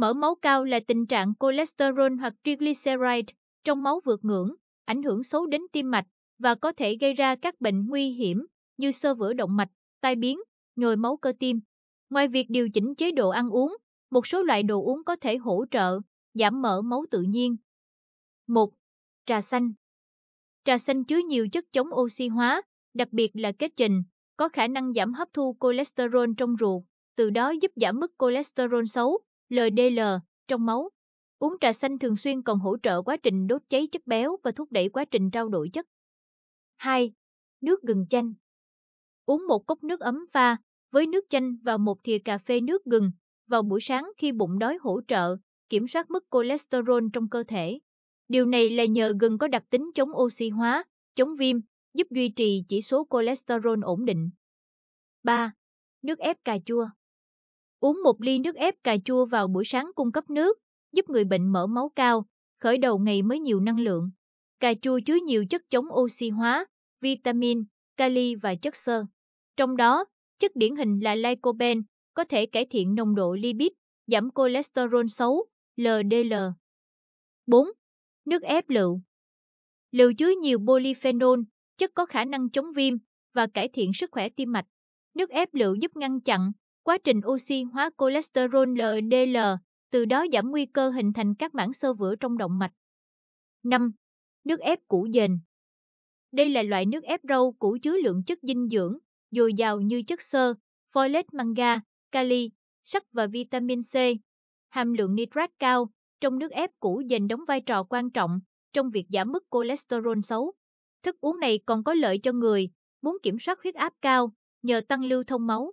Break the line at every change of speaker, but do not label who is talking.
Mỡ máu cao là tình trạng cholesterol hoặc triglyceride trong máu vượt ngưỡng, ảnh hưởng xấu đến tim mạch và có thể gây ra các bệnh nguy hiểm như sơ vữa động mạch, tai biến, nhồi máu cơ tim. Ngoài việc điều chỉnh chế độ ăn uống, một số loại đồ uống có thể hỗ trợ giảm mỡ máu tự nhiên. 1. Trà xanh. Trà xanh chứa nhiều chất chống oxy hóa, đặc biệt là kết trình, có khả năng giảm hấp thu cholesterol trong ruột, từ đó giúp giảm mức cholesterol xấu LDL trong máu. Uống trà xanh thường xuyên còn hỗ trợ quá trình đốt cháy chất béo và thúc đẩy quá trình trao đổi chất. 2. Nước gừng chanh. Uống một cốc nước ấm pha với nước chanh và một thìa cà phê nước gừng vào buổi sáng khi bụng đói hỗ trợ kiểm soát mức cholesterol trong cơ thể. Điều này là nhờ gừng có đặc tính chống oxy hóa, chống viêm, giúp duy trì chỉ số cholesterol ổn định. 3. Nước ép cà chua Uống một ly nước ép cà chua vào buổi sáng cung cấp nước, giúp người bệnh mở máu cao, khởi đầu ngày mới nhiều năng lượng. Cà chua chứa nhiều chất chống oxy hóa, vitamin, kali và chất xơ. Trong đó, chất điển hình là lycopene có thể cải thiện nồng độ lipid, giảm cholesterol xấu, LDL. 4. Nước ép lựu Lựu chứa nhiều polyphenol, chất có khả năng chống viêm và cải thiện sức khỏe tim mạch. Nước ép lựu giúp ngăn chặn quá trình oxy hóa cholesterol LDL, từ đó giảm nguy cơ hình thành các mảng xơ vữa trong động mạch. 5. Nước ép củ dền Đây là loại nước ép rau củ chứa lượng chất dinh dưỡng, dồi dào như chất xơ, folate manga, kali, sắt và vitamin C. Hàm lượng nitrat cao trong nước ép củ dền đóng vai trò quan trọng trong việc giảm mức cholesterol xấu. Thức uống này còn có lợi cho người muốn kiểm soát huyết áp cao nhờ tăng lưu thông máu.